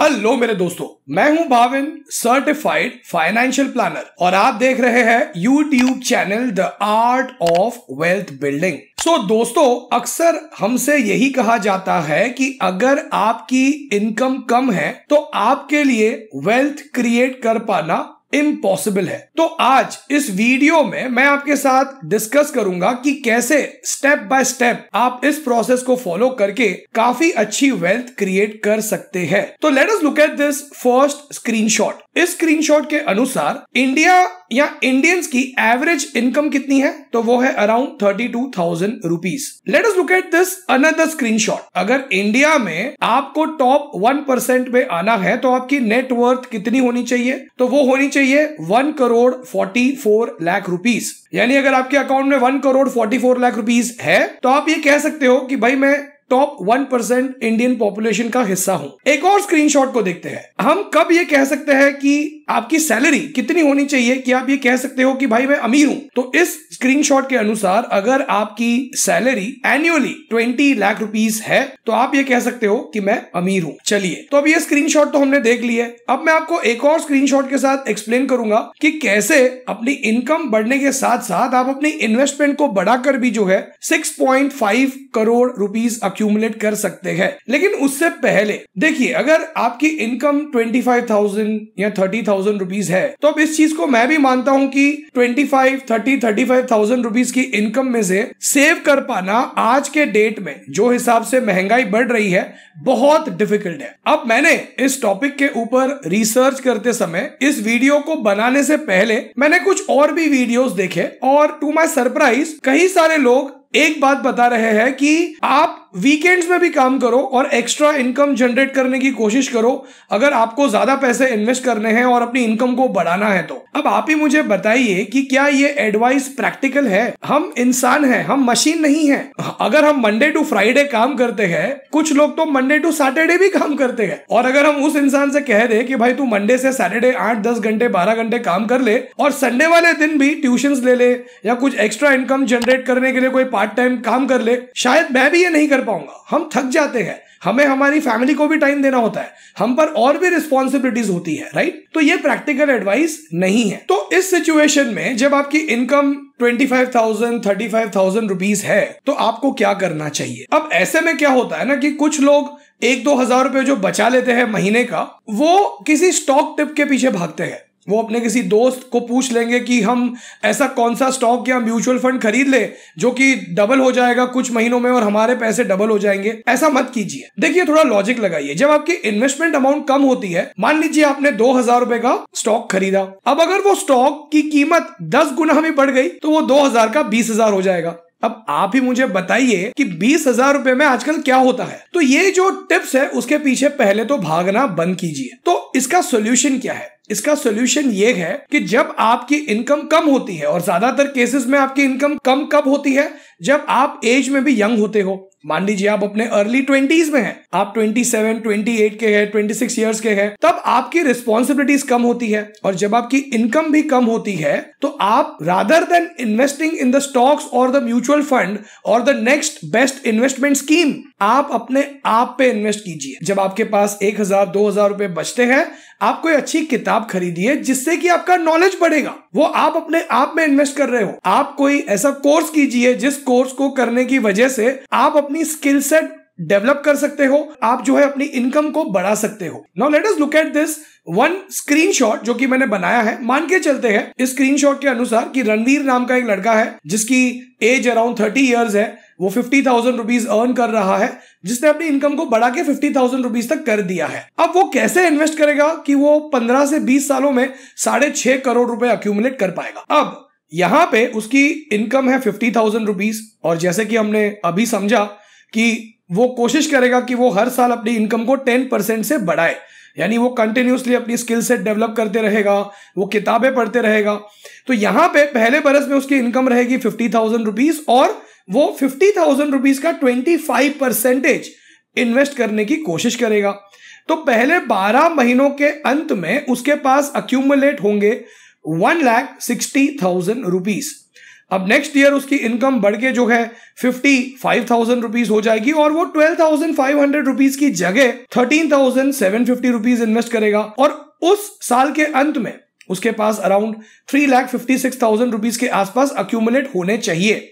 hello मेरे दोस्तों मैं हूं भाविन सर्टिफाइड फाइनेंशियल प्लानर और आप देख रहे हैं YouTube channel the art of wealth building so दोस्तों अक्सर हमसे यही कहा जाता है कि अगर आपकी इनकम कम है तो आपके लिए वेल्थ क्रिएट कर पाना इम्पॉसिबल है तो आज इस वीडियो में मैं आपके साथ डिस्कस करूंगा कि कैसे स्टेप बाय स्टेप आप इस प्रोसेस को फॉलो करके काफी अच्छी वेल्थ क्रिएट कर सकते हैं तो let us look at this first screenshot इस स्क्रीनशॉट के अनुसार इंडिया या इंडियंस की एवरेज इनकम कितनी है तो वो है around thirty two thousand rupees let's look at this another screen अगर इंडिया में आपको टॉप वन परसेंट में आना है तो आपकी नेटवर्थ कितनी होनी चाहिए तो वो होनी चाहिए चाहिए one crore forty four lakh rupees यानी अगर आपके अकाउंट में one crore forty four lakh rupees है तो आप ये कह सकते हो कि भाई मैं top one percent Indian population का हिस्सा हूं एक और स्क्रीनशॉट को देखते हैं हम कब ये कह सकते हैं कि आपकी सैलरी कितनी होनी चाहिए कि आप ये कह सकते हो कि भाई मैं अमीर हूं तो इस स्क्रीनशॉट के अनुसार अगर आपकी salary annually twenty lakh rupees है तो आप ये कह सकते हो कि मैं अमीर हूं चलिए तो अब ये स्क्रीनशॉट तो हमने देख लिया है अब मैं आपको एक और स्क्रीनशॉट के साथ एक्सप्लेन करूंगा कि कैसे अपनी इनकम बढ़ने के साथ साथ आप अपनी इन्वेस्टमेंट को बढ़ाकर भी जो है सिक्स करोड़ रुपीज अक्यूमुलेट कर सकते हैं लेकिन उससे पहले देखिए अगर आपकी इनकम ट्वेंटी या थर्टी थाउजेंड रुपीज है तो अब इस चीज को मैं भी मानता हूँ की twenty five thirty thirty five thousand rupees की इनकम में से सेव कर पाना आज के डेट में जो हिसाब से महंगाई बढ़ रही है बहुत डिफिकल्ट है अब मैंने इस टॉपिक के ऊपर रिसर्च करते समय इस वीडियो को बनाने से पहले मैंने कुछ और भी वीडियोस देखे और टू माय सरप्राइज कई सारे लोग एक बात बता रहे हैं कि आप वीकेंड्स में भी काम करो और एक्स्ट्रा इनकम जनरेट करने की कोशिश करो अगर आपको ज्यादा पैसे इन्वेस्ट करने हैं और अपनी इनकम को बढ़ाना है तो अब आप ही मुझे बताइए कि क्या ये एडवाइस प्रैक्टिकल है हम इंसान हैं हम मशीन नहीं है अगर हम मंडे टू फ्राइडे काम करते हैं कुछ लोग तो मंडे टू सैटरडे भी काम करते हैं और अगर हम उस इंसान से कह दे कि भाई तू मंडे से सैटरडे आठ दस घंटे बारह घंटे काम कर ले और संडे वाले दिन भी ट्यूशन ले ले या कुछ एक्स्ट्रा इनकम जनरेट करने के लिए कोई पार्ट टाइम काम कर ले शायद मैं भी ये नहीं कर कर पाऊंगा हम थक जाते हैं हमें हमारी फैमिली को भी टाइम देना होता है हम पर और भी रिस्पॉन्सिबिलिटीज होती है राइट तो ये प्रैक्टिकल एडवाइस नहीं है तो इस सिचुएशन में जब आपकी income twenty five thousand thirty five thousand rupees है तो आपको क्या करना चाहिए अब ऐसे में क्या होता है ना कि कुछ लोग एक दो हजार रुपए जो बचा लेते हैं महीने का वो किसी स्टॉक टिप के पीछे भागते हैं वो अपने किसी दोस्त को पूछ लेंगे कि हम ऐसा कौन सा स्टॉक या म्यूचुअल फंड खरीद ले जो कि डबल हो जाएगा कुछ महीनों में और हमारे पैसे डबल हो जाएंगे ऐसा मत कीजिए देखिए थोड़ा लॉजिक लगाइए जब आपकी इन्वेस्टमेंट अमाउंट कम होती है मान लीजिए आपने दो हजार रुपए का स्टॉक खरीदा अब अगर वो स्टॉक की कीमत दस गुना में बढ़ गई तो वो दो हजार का बीस हजार हो जाएगा अब आप ही मुझे बताइए कि बीस हजार रुपए में आजकल क्या होता है तो ये जो टिप्स है उसके पीछे पहले तो भागना बंद कीजिए तो इसका सोल्यूशन क्या है इसका सोल्यूशन ये है कि जब आपकी इनकम कम होती है और ज्यादातर केसेस में आपकी इनकम कम कब होती है जब आप एज में भी यंग होते हो मान लीजिए आप अपने अर्ली ट्वेंटीज में हैं आप 27, 28 के हैं 26 इयर्स के हैं तब आपकी रिस्पॉन्सिबिलिटीज कम होती है और जब आपकी इनकम भी कम होती है तो आप rather than investing in the stocks और द म्यूचुअल फंड और the next best investment scheme आप अपने आप पे इन्वेस्ट कीजिए जब आपके पास एक हजार दो हजार रुपए बचते हैं है आप कोई अच्छी किताब खरीदिए जिससे कि आपका नॉलेज बढ़ेगा वो आप अपने आप में इन्वेस्ट कर रहे हो आप कोई ऐसा कोर्स कीजिए जिस कोर्स को करने की वजह से आप अपनी स्किल सेट डेवलप कर सकते हो आप जो है अपनी इनकम को बढ़ा सकते हो now let us look at this one screenshot जो कि मैंने बनाया है मान के चलते हैं इस स्क्रीनशॉट के अनुसार कि रणवीर नाम का एक लड़का है जिसकी एज अराउंड थर्टी ईयर्स है वो फिफ्टी थाउजेंड रुपीज अर्न कर रहा है जिसने अपनी इनकम को बढ़ा के फिफ्टी थाउजेंड रुपीज तक कर दिया है अब वो कैसे इन्वेस्ट करेगा कि वो पंद्रह से बीस सालों में साढ़े छह करोड़ रुपए अक्यूमुलेट कर पाएगा अब यहां पे उसकी इनकम है फिफ्टी थाउजेंड रुपीज और जैसे कि हमने अभी समझा कि वो कोशिश करेगा कि वो हर साल अपनी इनकम को टेन परसेंट से बढ़ाए यानी वो कंटिन्यूसली अपनी स्किल सेट डेवलप करते रहेगा वो किताबें पढ़ते रहेगा तो यहां पे पहले बरस में उसकी इनकम रहेगी फिफ्टी थाउजेंड रुपीज और वो फिफ्टी थाउजेंड रुपीज का ट्वेंटी फाइव परसेंटेज इन्वेस्ट करने की कोशिश करेगा तो पहले बारह महीनों के अंत में उसके पास अक्यूमुलेट होंगे one lakh sixty thousand rupees अब नेक्स्ट ईयर उसकी इनकम बढ़ के जो है फिफ्टी फाइव थाउजेंड रुपीज हो जाएगी और वो twelve thousand five hundred rupees की जगह thirteen thousand seven fifty rupees invest करेगा और उस साल के अंत में उसके पास around three lakh fifty six thousand rupees के आसपास अक्यूमुलेट होने चाहिए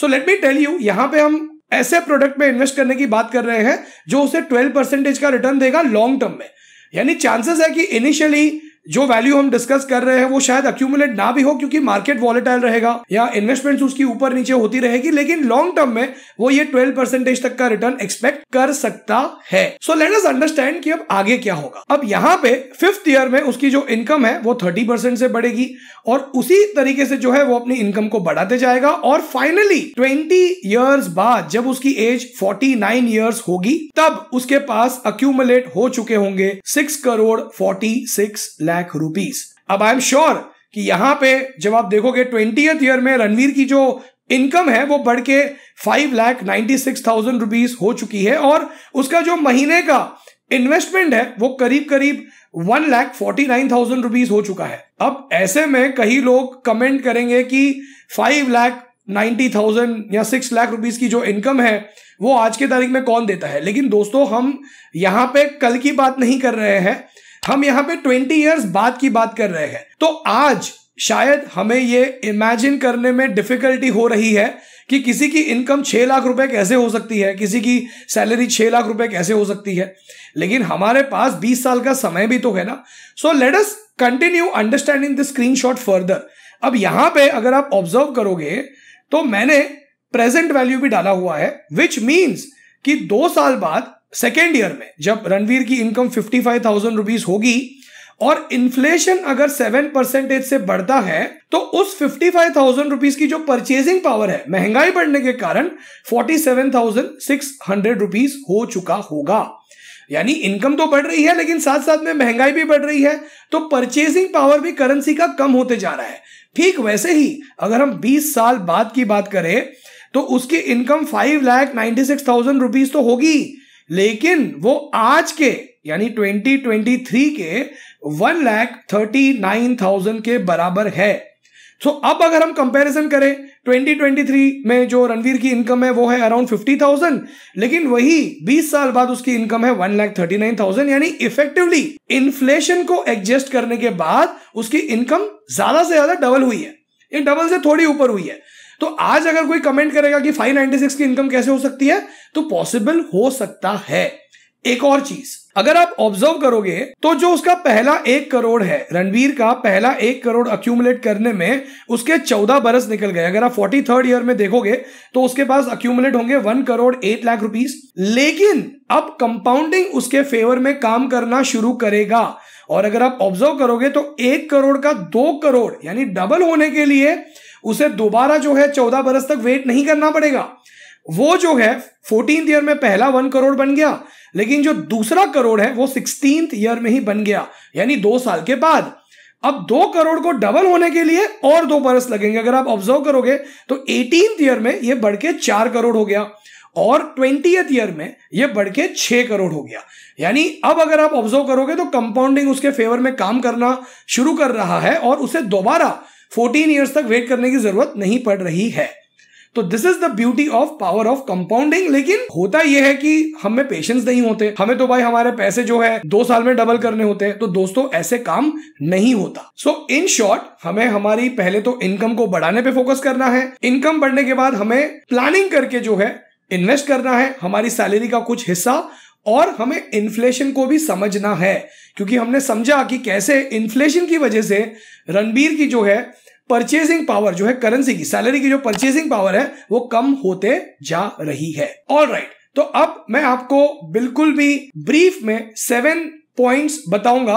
so let me tell you यहां पे हम ऐसे प्रोडक्ट में इन्वेस्ट करने की बात कर रहे हैं जो उसे ट्वेल्व परसेंटेज का रिटर्न देगा लॉन्ग टर्म में यानी चांसेस है कि इनिशियली जो वैल्यू हम डिस्कस कर रहे हैं वो शायद अक्यूमुलेट ना भी हो क्योंकि मार्केट वॉलेटाइल रहेगा या इन्वेस्टमेंट्स उसकी ऊपर नीचे होती रहेगी लेकिन लॉन्ग टर्म में वो ये ट्वेल्व परसेंटेज तक का रिटर्न एक्सपेक्ट कर सकता है सो लेट अस अंडरस्टैंड कि अब आगे क्या होगा अब यहाँ पे फिफ्थ ईयर में उसकी जो इनकम है वो थर्टी परसेंट से बढ़ेगी और उसी तरीके से जो है वो अपनी इनकम को बढ़ाते जाएगा और फाइनली ट्वेंटी ईयर्स बाद जब उसकी एज फोर्टी नाइन ईयर्स होगी तब उसके पास अक्यूमुलेट हो चुके होंगे six crore forty six lakh lakh rupees अब आई एम श्योर कि यहां पे जब आप देखोगे ट्वेंटी ईयर में रणवीर की जो इनकम है वो बढ़ के five lakh ninety six thousand rupees हो चुकी है और उसका जो महीने का इन्वेस्टमेंट है वो करीब करीब one lakh forty nine thousand rupees हो चुका है अब ऐसे में कई लोग कमेंट करेंगे कि फाइव लाख नाइन्टी थाउजेंड या सिक्स लाख रुपीज की जो इनकम है वो आज के तारीख में कौन देता है लेकिन दोस्तों हम यहां पे कल की बात नहीं कर रहे हैं हम यहाँ पे ट्वेंटी ईयर्स बाद की बात कर रहे हैं तो आज शायद हमें ये इमेजिन करने में डिफिकल्टी हो रही है कि किसी की इनकम छह लाख रुपए कैसे हो सकती है किसी की सैलरी छह लाख रुपए कैसे हो सकती है लेकिन हमारे पास बीस साल का समय भी तो है ना so let us continue understanding the screenshot further अब यहां पे अगर आप ऑब्जर्व करोगे तो मैंने प्रेजेंट वैल्यू भी डाला हुआ है विच मीन्स कि दो साल बाद सेकेंड ईयर में जब रणवीर की income fifty five thousand rupees होगी और इन्फ्लेशन अगर सेवन परसेंटेज से बढ़ता है तो उस फिफ्टी फाइव थाउजेंड रुपीज की जो परचेजिंग पावर है महंगाई बढ़ने के कारण forty seven thousand six hundred rupees हो चुका होगा यानी इनकम तो बढ़ रही है लेकिन साथ साथ में महंगाई भी बढ़ रही है तो परचेजिंग पावर भी करेंसी का कम होते जा रहा है ठीक वैसे ही अगर हम 20 साल बाद की बात करें तो उसकी income five lakh ninety six thousand rupees तो होगी लेकिन वो आज के यानी 2023 के one lakh thirty nine thousand के बराबर है सो so, अब अगर हम कंपैरिजन करें 2023 में जो रणवीर की इनकम है वो है अराउंड फिफ्टी थाउजेंड लेकिन वही 20 साल बाद उसकी इनकम है one lakh thirty nine thousand यानी इफेक्टिवली इन्फ्लेशन को एडजस्ट करने के बाद उसकी इनकम ज्यादा से ज्यादा डबल हुई है डबल से थोड़ी ऊपर हुई है तो आज अगर कोई कमेंट करेगा कि 596 की इनकम कैसे हो सकती है तो पॉसिबल हो सकता है एक और चीज अगर आप ऑब्जर्व करोगे तो जो उसका पहला एक करोड़ है रणवीर का पहला एक करोड़ अक्यूमुलेट करने में उसके चौदह बरस निकल गए अगर आप फोर्टी थर्ड ईयर में देखोगे तो उसके पास अक्यूमुलेट होंगे one crore eight lakh rupees लेकिन अब कंपाउंडिंग उसके फेवर में काम करना शुरू करेगा और अगर आप ऑब्जर्व करोगे तो एक करोड़ का दो करोड़ यानी डबल होने के लिए उसे दोबारा जो है चौदह बरस तक वेट नहीं करना पड़ेगा वो जो है फोर्टीन ईयर में पहला वन करोड़ बन गया लेकिन जो दूसरा करोड़ है वो सिक्सटीन ईयर में ही बन गया यानी दो साल के बाद अब दो करोड़ को डबल होने के लिए और दो बरस लगेंगे अगर आप ऑब्जर्व करोगे तो एटीन ईयर में यह बढ़ के चार करोड़ हो गया और ट्वेंटी ईयर में यह बढ़ के छह करोड़ हो गया यानी अब अगर आप ऑब्जर्व करोगे तो कंपाउंडिंग उसके फेवर में काम करना शुरू कर रहा है और उसे दोबारा फोर्टीन ईयर्स तक वेट करने की जरूरत नहीं पड़ रही है तो this is the beauty of power of compounding लेकिन होता यह है कि हमें पेशेंस नहीं होते हमें तो भाई हमारे पैसे जो है दो साल में डबल करने होते हैं तो दोस्तों ऐसे काम नहीं होता सो इन शॉर्ट हमें हमारी पहले तो इनकम को बढ़ाने पे फोकस करना है इनकम बढ़ने के बाद हमें प्लानिंग करके जो है इन्वेस्ट करना है हमारी सैलरी का कुछ हिस्सा और हमें इन्फ्लेशन को भी समझना है क्योंकि हमने समझा कि कैसे इन्फ्लेशन की वजह से रणबीर की जो है परचेसिंग पावर जो है करेंसी की सैलरी की जो परचेसिंग पावर है वो कम होते जा रही है ऑल राइट right, तो अब मैं आपको बिल्कुल भी ब्रीफ में सेवन पॉइंट्स बताऊंगा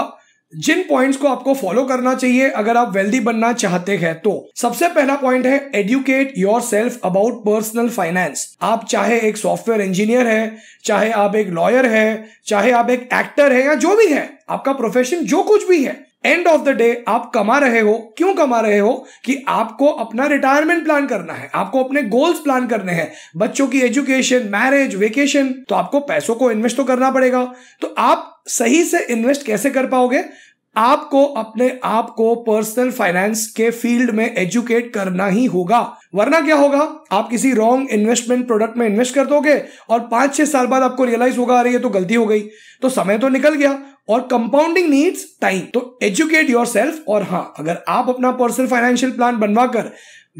जिन पॉइंट्स को आपको फॉलो करना चाहिए अगर आप वेल्दी बनना चाहते हैं तो सबसे पहला पॉइंट है educate yourself about personal finance आप चाहे एक सॉफ्टवेयर इंजीनियर है चाहे आप एक लॉयर है चाहे आप एक एक्टर है या जो भी है आपका प्रोफेशन जो कुछ भी है एंड ऑफ द डे आप कमा रहे हो क्यों कमा रहे हो कि आपको अपना रिटायरमेंट प्लान करना है आपको अपने गोल्स प्लान करने हैं बच्चों की एजुकेशन मैरिज वेकेशन तो आपको पैसों को इन्वेस्ट तो करना पड़ेगा तो आप सही से इन्वेस्ट कैसे कर पाओगे आपको अपने आप को पर्सनल फाइनेंस के फील्ड में एजुकेट करना ही होगा वरना क्या होगा आप किसी रॉन्ग इन्वेस्टमेंट प्रोडक्ट में इन्वेस्ट कर दोगे और पांच छह साल बाद आपको रियलाइज होगा अरे ये तो गलती हो गई तो समय तो निकल गया और कंपाउंडिंग नीड्स टाइम तो एजुकेट योर सेल्फ और हाँ अगर आप अपना पर्सनल फाइनेंशियल प्लान बनवाकर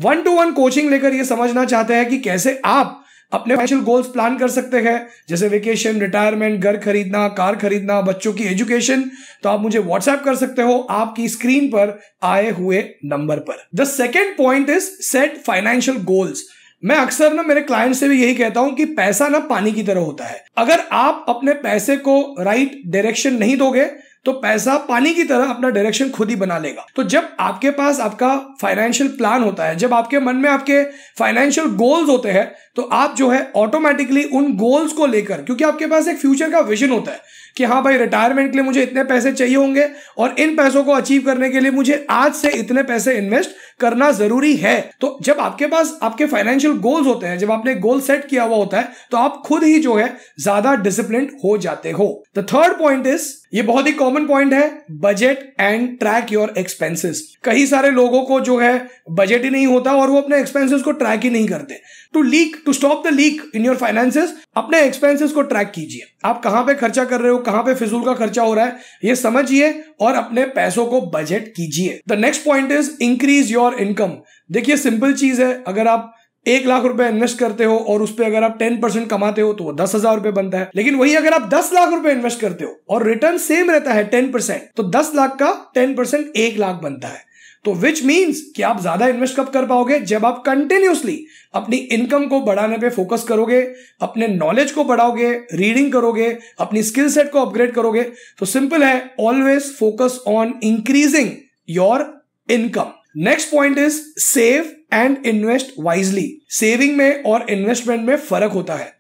वन टू वन कोचिंग लेकर यह समझना चाहते हैं कि कैसे आप अपने फाइनेंशियल गोल्स प्लान कर सकते हैं जैसे वेकेशन रिटायरमेंट घर खरीदना कार खरीदना बच्चों की एजुकेशन तो आप मुझे व्हाट्सएप कर सकते हो आपकी स्क्रीन पर आए हुए नंबर पर the second point is set financial goals मैं अक्सर ना मेरे क्लाइंट से भी यही कहता हूं कि पैसा ना पानी की तरह होता है अगर आप अपने पैसे को राइट right डायरेक्शन नहीं दोगे तो पैसा पानी की तरह अपना डायरेक्शन खुद ही बना लेगा तो जब आपके पास आपका फाइनेंशियल प्लान होता है जब आपके मन में आपके फाइनेंशियल गोल्स होते हैं तो आप जो है ऑटोमेटिकली उन गोल्स को लेकर क्योंकि आपके पास एक फ्यूचर का विजन होता है कि हाँ भाई रिटायरमेंट के लिए मुझे इतने पैसे चाहिए होंगे और इन पैसों को अचीव करने के लिए मुझे आज से इतने पैसे इन्वेस्ट करना जरूरी है तो जब आपके पास आपके फाइनेंशियल गोल्स होते हैं जब आपने गोल सेट किया हुआ होता है तो आप खुद ही जो है ज्यादा डिसिप्लिन हो जाते हो द थर्ड पॉइंट इज ये बहुत ही कॉमन पॉइंट है budget and track your expenses कई सारे लोगों को जो है बजट ही नहीं होता और वो अपने एक्सपेंसेस को ट्रैक ही नहीं करते to leak to stop the leak in your finances अपने एक्सपेंसेस को ट्रैक कीजिए आप कहां पे खर्चा कर रहे हो कहां पे फिजूल का खर्चा हो रहा है ये समझिए और अपने पैसों को बजट कीजिए the next point is increase your income देखिए सिंपल चीज है अगर आप एक लाख रुपए इन्वेस्ट करते हो और उस पर अगर आप टेन परसेंट कमाते हो तो वो दस हजार रुपए बनता है लेकिन वही अगर आप दस लाख रुपए इन्वेस्ट करते हो और रिटर्न सेम रहता है टेन परसेंट तो दस लाख का टेन परसेंट एक लाख बनता है तो विच मीन्स कि आप ज्यादा इन्वेस्ट कब कर पाओगे जब आप कंटिन्यूसली अपनी इनकम को बढ़ाने पे फोकस करोगे अपने नॉलेज को बढ़ाओगे रीडिंग करोगे अपनी स्किल सेट को अपग्रेड करोगे तो सिंपल है always focus on increasing your income next point is save and invest wisely saving में और इन्वेस्टमेंट में फर्क होता है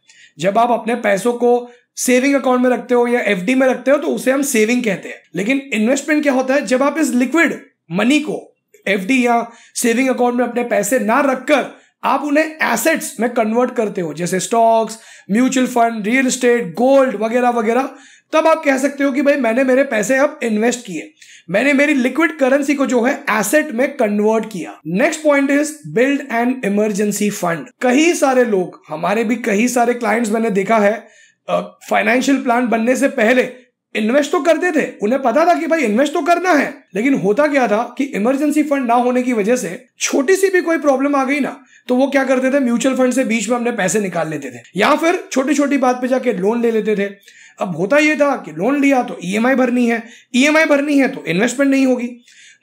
जब आप अपने पैसों को सेविंग अकाउंट में रखते हो या एफडी में रखते हो तो उसे हम सेविंग कहते हैं लेकिन इन्वेस्टमेंट क्या होता है जब आप इस लिक्विड मनी को एफ या सेविंग अकाउंट में अपने पैसे ना रखकर आप उन्हें एसेट्स में कन्वर्ट करते हो जैसे stocks mutual fund real estate gold वगैरह वगैरह तब आप कह सकते हो कि भाई मैंने मेरे पैसे अब इन्वेस्ट किए मैंने मेरी लिक्विड करेंसी को जो है एसेट में कन्वर्ट किया next point is build an emergency fund कई सारे लोग हमारे भी कई सारे क्लाइंट्स मैंने देखा है फाइनेंशियल प्लान बनने से पहले इन्वेस्ट तो करते थे उन्हें पता था कि भाई इन्वेस्ट तो करना है लेकिन होता क्या था कि इमरजेंसी फंड ना होने की वजह से छोटी सी भी कोई प्रॉब्लम आ गई ना तो वो क्या करते थे म्यूचुअल फंड से बीच में हमने पैसे निकाल लेते थे या फिर छोटी छोटी बात पे जाके लोन ले लेते थे अब होता यह था कि लोन लिया तो ई e भरनी है ई e भरनी है तो इन्वेस्टमेंट नहीं होगी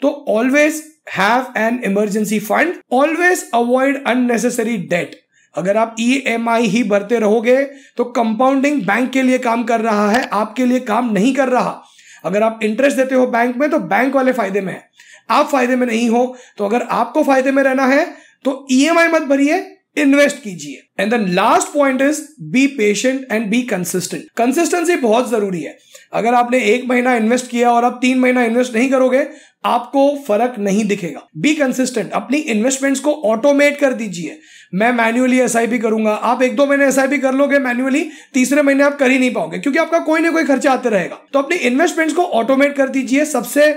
तो always have an emergency fund always avoid unnecessary debt अगर आप ई e ही भरते रहोगे तो कंपाउंडिंग बैंक के लिए काम कर रहा है आपके लिए काम नहीं कर रहा अगर आप इंटरेस्ट देते हो बैंक में तो बैंक वाले फायदे में है आप फायदे में नहीं हो तो अगर आपको फायदे में रहना है तो ई e मत भरिए इन्वेस्ट कीजिए and then last point is be patient and be consistent consistency बहुत जरूरी है अगर आपने एक महीना इन्वेस्ट किया और आप तीन महीना इन्वेस्ट नहीं करोगे आपको फर्क नहीं दिखेगा बी कंसिस्टेंट अपनी इन्वेस्टमेंट्स को ऑटोमेट कर दीजिए मैं मैन्युअली एस करूंगा आप एक दो महीने एस कर लोगे मैन्युअली तीसरे महीने आप कर ही नहीं पाओगे क्योंकि आपका कोई ना कोई खर्चा आते रहेगा तो अपने इन्वेस्टमेंट्स को ऑटोमेट कर दीजिए सबसे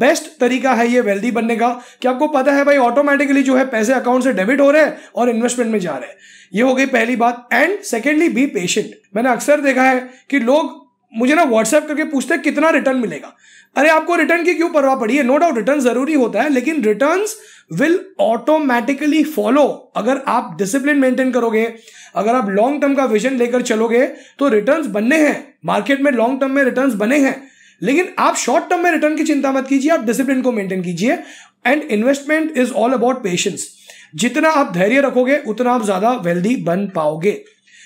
बेस्ट तरीका है ये वेल्दी बनने का कि आपको पता है भाई ऑटोमेटिकली जो है पैसे अकाउंट से डेबिट हो रहे हैं और इन्वेस्टमेंट में जा रहे हैं ये हो गई पहली बात एंड सेकेंडली बी पेशेंट मैंने अक्सर देखा है कि लोग मुझे ना व्हाट्सएप करके पूछते हैं कितना रिटर्न मिलेगा अरे आपको रिटर्न की क्यों परवाह पड़ी है नो डाउट रिटर्न जरूरी होता है लेकिन रिटर्न विल ऑटोमेटिकली फॉलो अगर आप डिसिप्लिन मेंटेन करोगे अगर आप लॉन्ग टर्म का विजन लेकर चलोगे तो रिटर्न बनने हैं मार्केट में लॉन्ग टर्म में रिटर्न बने हैं लेकिन आप शॉर्ट टर्म में रिटर्न की चिंता मत कीजिए आप डिसिप्लिन को मेंटेन कीजिए and investment is all about patience जितना आप धैर्य रखोगे उतना आप ज्यादा वेल्दी बन पाओगे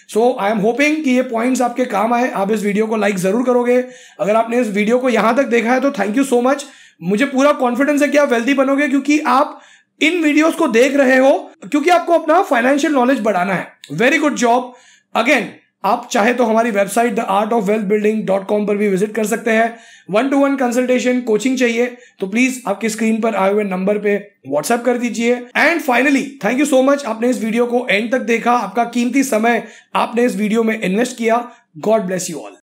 सो आई एम होपिंग कि ये पॉइंट्स आपके काम आए आप इस वीडियो को लाइक ज़रूर करोगे अगर आपने इस वीडियो को यहां तक देखा है तो थैंक यू सो मच मुझे पूरा कॉन्फिडेंस है कि आप वेल्दी बनोगे क्योंकि आप इन वीडियोस को देख रहे हो क्योंकि आपको अपना फाइनेंशियल नॉलेज बढ़ाना है वेरी गुड जॉब अगेन आप चाहे तो हमारी website the art of wealth building dot com पर भी विजिट कर सकते हैं one to one consultation coaching चाहिए तो प्लीज आपके स्क्रीन पर आए हुए नंबर पे व्हाट्सएप कर दीजिए and finally thank you so much आपने इस वीडियो को एंड तक देखा आपका कीमती समय आपने इस वीडियो में इन्वेस्ट किया गॉड ब्लेस यू ऑल